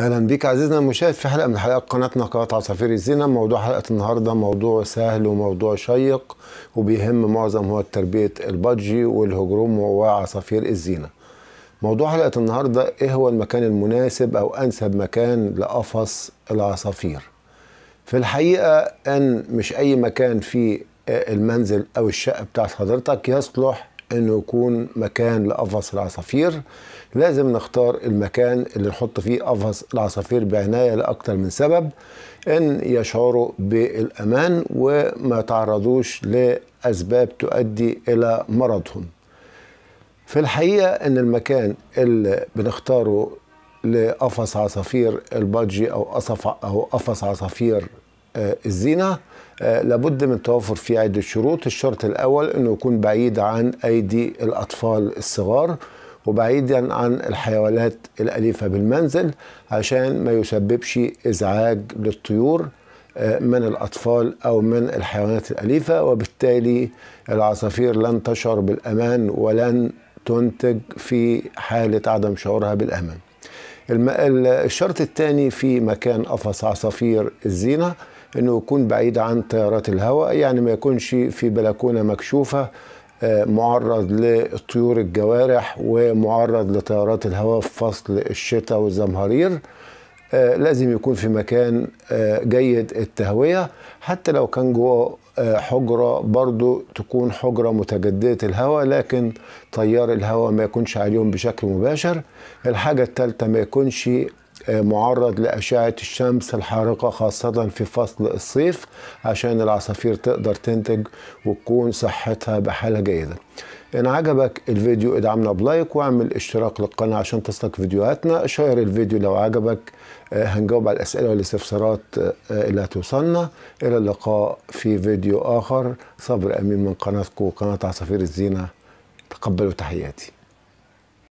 اهلا بيك عزيزنا المشاهد في حلقه من حلقات قناتنا قناه عصافير الزينه موضوع حلقه النهارده موضوع سهل وموضوع شيق وبيهم معظم هو تربيه البادجي والهجروم وعصافير الزينه موضوع حلقه النهارده ايه هو المكان المناسب او انسب مكان لقفص العصافير في الحقيقه ان مش اي مكان في المنزل او الشقه بتاعت حضرتك يصلح انه يكون مكان لقفص العصافير لازم نختار المكان اللي نحط فيه قفص العصافير بعنايه لاكتر من سبب ان يشعروا بالامان وما يتعرضوش لاسباب تؤدي الى مرضهم في الحقيقه ان المكان اللي بنختاره لقفص عصافير البادجي او او قفص عصافير آه، الزينه آه، لابد من توافر فيه عدة شروط الشرط الأول أنه يكون بعيد عن أيدي الأطفال الصغار وبعيدا عن الحيوانات الأليفة بالمنزل عشان ما يسببش إزعاج للطيور آه، من الأطفال أو من الحيوانات الأليفة وبالتالي العصافير لن تشعر بالأمان ولن تنتج في حالة عدم شعورها بالأمان الشرط الثاني في مكان قفص عصافير الزينة انه يكون بعيد عن تيارات الهواء يعني ما يكونش في بلكونه مكشوفه آه، معرض لطيور الجوارح ومعرض لتيارات الهواء في فصل الشتاء والزمهرير آه، لازم يكون في مكان آه، جيد التهوية حتى لو كان جوه حجرة برضو تكون حجرة متجددة الهواء لكن تيار الهواء ما يكونش عليهم بشكل مباشر الحاجة الثالثة ما يكونش معرض لأشعة الشمس الحارقة خاصة في فصل الصيف عشان العصافير تقدر تنتج وتكون صحتها بحالة جيدة إن عجبك الفيديو ادعمنا بلايك واعمل اشتراك للقناة عشان تصلك فيديوهاتنا شير الفيديو لو عجبك آه، هنجاوب على الأسئلة والاستفسارات آه، اللي هتوصلنا إلى اللقاء في فيديو آخر صبر أمين من قناتكم وقناة عصافير الزينة تقبلوا تحياتي